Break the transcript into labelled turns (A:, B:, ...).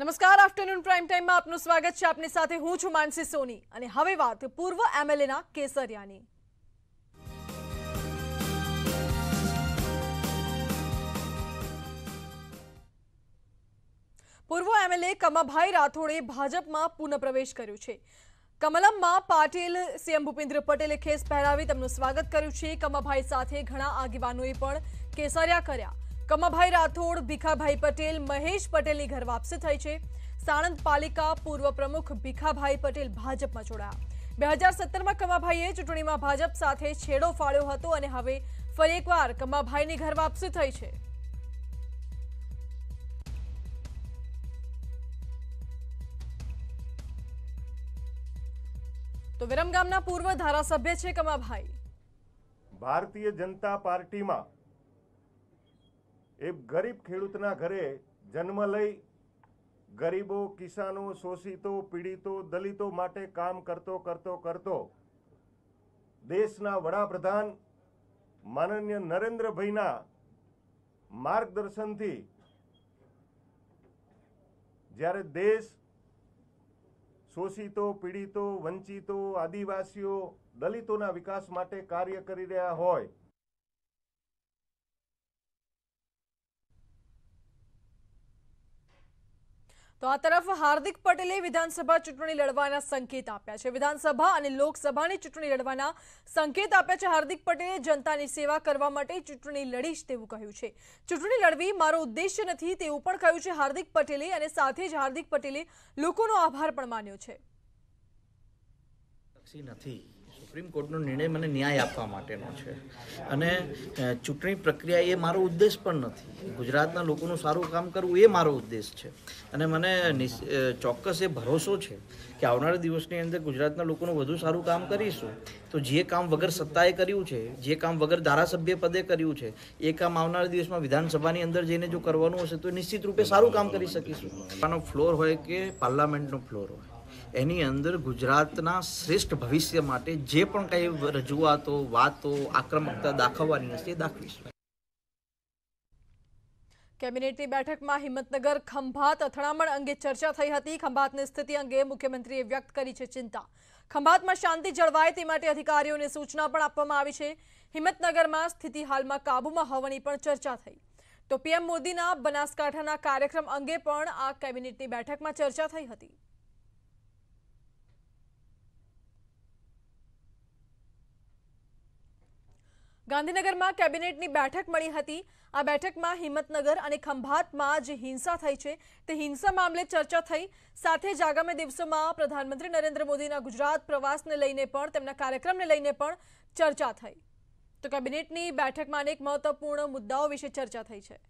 A: નમસ્કાર afternoon prime ટાઈમમાં આપનું સ્વાગત છે આપની સાથે હું છું માનસી સોની અને હવે વાત પૂર્વ એમએલએના કેસરિયાની પૂર્વ એમએલએ કમાભાઈ રાઠોડે ભાજપમાં પુનઃપ્રવેશ કર્યો છે કમલમમાં પાટીલ સીએમ ભૂપેન્દ્ર પટેલે ખેસ પહેરાવી તેમનું સ્વાગત કર્યું છે કમાભાઈ સાથે ઘણા આગેવાનોએ પણ કેસરિયા કર્યા કમાભાઈ રાઠોડ ભીખાભાઈ પટેલ મહેશ પટેલની ઘર વાપસી થઈ છે સાણંદ પાલિકા પૂર્વ પ્રમુખ ભીખાભાઈ પટેલ ભાજપમાં જોડાયા બે હજાર સત્તરમાં કમાભાઈએ ચૂંટણીમાં ભાજપ સાથે છેડો ફાળ્યો હતો અને હવે ફરી એકવાર કમાભાઈની ઘર વાપસી થઈ છે તો વિરમગામના પૂર્વ ધારાસભ્ય છે કમાભાઈ
B: ભારતીય જનતા પાર્ટીમાં એ ગરીબ ખેડૂતના ઘરે જન્મ લઈ ગરીબો કિસાનો શોષિતો પીડિતો દલિતો માટે કામ કરતો કરતો કરતો દેશના વડાપ્રધાન માનનીય નરેન્દ્રભાઈના માર્ગદર્શનથી જ્યારે દેશ શોષિતો પીડિતો વંચિતો આદિવાસીઓ દલિતોના વિકાસ માટે કાર્ય કરી રહ્યા હોય
A: તો આ તરફ હાર્દિક પટેલે વિધાનસભા ચૂંટણી લડવાના સંકેત આપ્યા છે વિધાનસભા અને લોકસભાની ચૂંટણી લડવાના સંકેત આપ્યા છે હાર્દિક પટેલે જનતાની સેવા કરવા માટે ચૂંટણી લડીશ તેવું કહ્યું છે ચૂંટણી લડવી મારો ઉદ્દેશ્ય નથી તેવું પણ કહ્યું છે હાર્દિક પટેલે અને સાથે જ હાર્દિક પટેલે લોકોનો આભાર પણ માન્યો છે
C: પક્ષી નથી સુપ્રીમ કોર્ટનો નિર્ણય મને ન્યાય આપવા માટેનો છે અને ચૂંટણી પ્રક્રિયા એ મારો ઉદ્દેશ પણ નથી ગુજરાતના લોકોનું સારું કામ કરવું એ મારો ઉદ્દેશ છે અને મને ચોક્કસ એ ભરોસો છે કે આવનારા દિવસની અંદર ગુજરાતના લોકોનું વધુ સારું કામ કરીશું તો જે કામ વગર સત્તાએ કર્યું છે જે કામ વગર ધારાસભ્ય પદે કર્યું છે એ કામ આવનારા દિવસમાં વિધાનસભાની અંદર જઈને જો કરવાનું હશે તો નિશ્ચિત રૂપે સારું કામ કરી શકીશું આનો ફ્લોર હોય કે પાર્લામેન્ટનો ફ્લોર હોય એની અંદર ગુજરાતના શ્રેષ્ઠ ભવિષ્ય માટે જે પણ કંઈ રજૂઆતો વાતો આક્રમકતા દાખવવાની હશે એ દાખવીશું
A: કેબિનેટની બેઠકમાં હિંમતનગર ખંભાત અથડામણ અંગે ચર્ચા થઈ હતી ખંભાતની સ્થિતિ અંગે મુખ્યમંત્રીએ વ્યક્ત કરી છે ચિંતા ખંભાતમાં શાંતિ જળવાય તે માટે અધિકારીઓને સૂચના પણ આપવામાં આવી છે હિંમતનગરમાં સ્થિતિ હાલમાં કાબૂમાં હોવાની પણ ચર્ચા થઈ તો પીએમ મોદીના બનાસકાંઠાના કાર્યક્રમ અંગે પણ આ કેબિનેટની બેઠકમાં ચર્ચા થઈ હતી ગાંધીનગરમાં કેબિનેટની બેઠક મળી હતી આ બેઠકમાં હિંમતનગર અને ખંભાતમાં જે હિંસા થઈ છે તે હિંસા મામલે ચર્ચા થઈ સાથે જ આગામી દિવસોમાં પ્રધાનમંત્રી નરેન્દ્ર મોદીના ગુજરાત પ્રવાસને લઈને પણ તેમના કાર્યક્રમને લઈને પણ ચર્ચા થઈ તો કેબિનેટની બેઠકમાં અનેક મહત્વપૂર્ણ મુદ્દાઓ વિશે ચર્ચા થઈ છે